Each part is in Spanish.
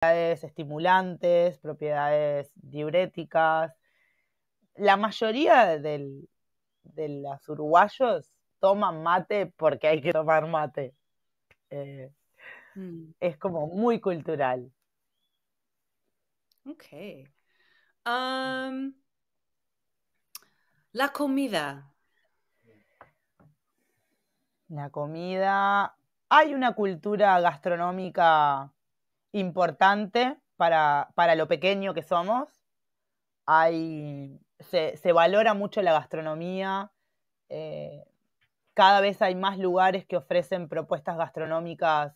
propiedades estimulantes, propiedades diuréticas. La mayoría de los uruguayos toman mate porque hay que tomar mate. Eh, mm. Es como muy cultural. Ok. la comida. La comida. Hay una cultura gastronómica importante para, lo pequeño que somos. Hay, se, se valora mucho la gastronomía. Eh, cada vez hay más lugares que ofrecen propuestas gastronómicas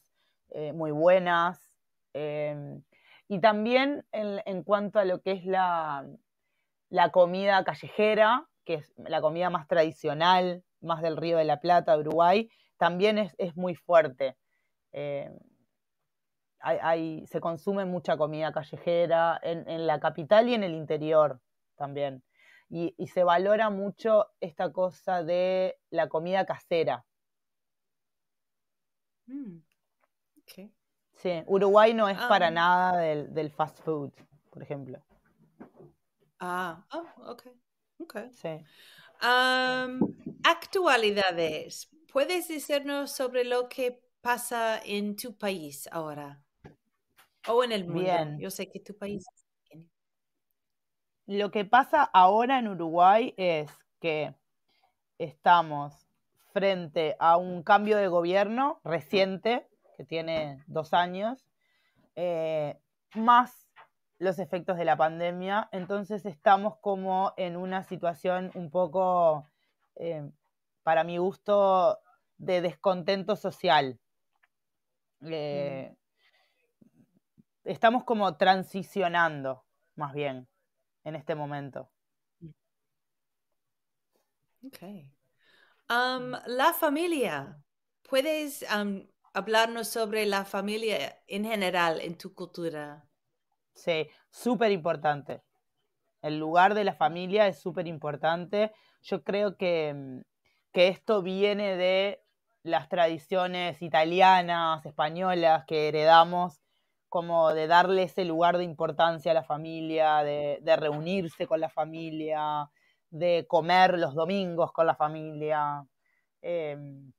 eh, muy buenas. Eh, y también en, cuanto a lo que es la, la, comida callejera, que es la comida más tradicional, más del Río de la Plata, Uruguay, también es, es muy fuerte se consume mucha comida callejera en, la capital y en el interior también. Y, se valora mucho esta cosa de la comida casera. Mm, sí, Uruguay no es para ah. nada del, fast food, por ejemplo. Ah, oh, actualidades. ¿Puedes decirnos sobre lo que pasa en tu país ahora? O en el mundo. Bien. Yo sé que tu país. Lo que pasa ahora en Uruguay es que estamos frente a un cambio de gobierno reciente, que tiene dos años, eh, más los efectos de la pandemia. Entonces estamos como en una situación un poco, eh, para mi gusto, de descontento social. Mm. Eh, estamos como transicionando, más bien, en este momento. Um, la familia. ¿Puedes um, hablarnos sobre la familia en general en tu cultura? Sí, súper importante. El lugar de la familia es súper importante. Yo creo que, mm, que esto viene de las tradiciones italianas, españolas que heredamos como de darle ese lugar de importancia a la familia, de, reunirse con la familia, de comer los domingos con la familia. Em,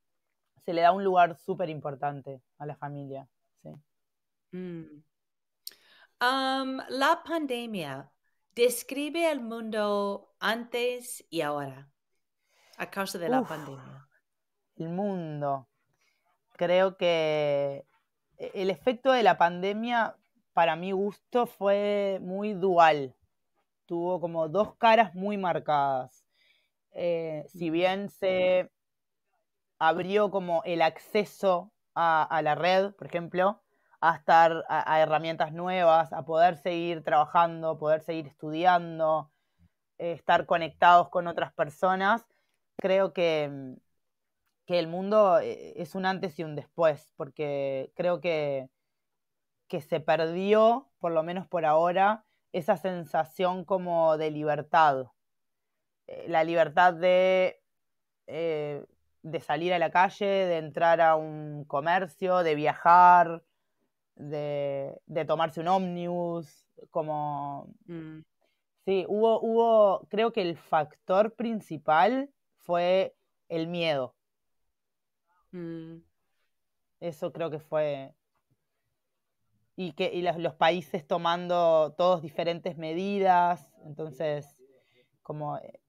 se le da un lugar súper importante a la familia. Mm. la pandemia describe el mundo antes y ahora, a causa de la pandemia. El mundo. Creo que e-, el efecto de la pandemia, para mi gusto, fue muy dual. Tuvo como dos caras muy marcadas. Eh, si bien se abrió como el acceso a, la red, por ejemplo, a, estar, a, herramientas nuevas, a poder seguir trabajando, poder seguir estudiando, eh, estar conectados con otras personas, creo que mm, que el mundo eh, es un antes y un después, porque creo que, se perdió, por lo menos por ahora, esa sensación como de libertad. Eh, la libertad de, eh, de salir a la calle, de entrar a un comercio, de viajar, de, tomarse un ómnibus, como... Mm. Sí, hubo, hubo, creo que el factor principal fue el miedo. Mm. Eso creo que fue. Y, que, y los, países tomando todos diferentes medidas. Entonces, como eh,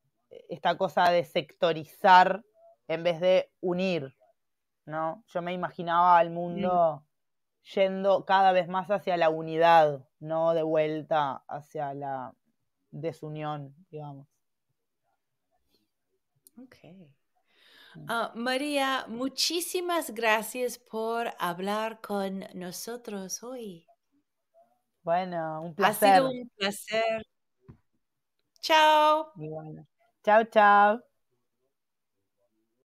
esta cosa de sectorizar en vez de unir, ¿no? Yo me imaginaba al mundo yendo cada vez más hacia la unidad, no de vuelta hacia la desunión, digamos. Okay. Ah, María, muchísimas gracias por hablar con nosotros hoy. Bueno, un placer. Ha sido un placer. Chao. chao, chao.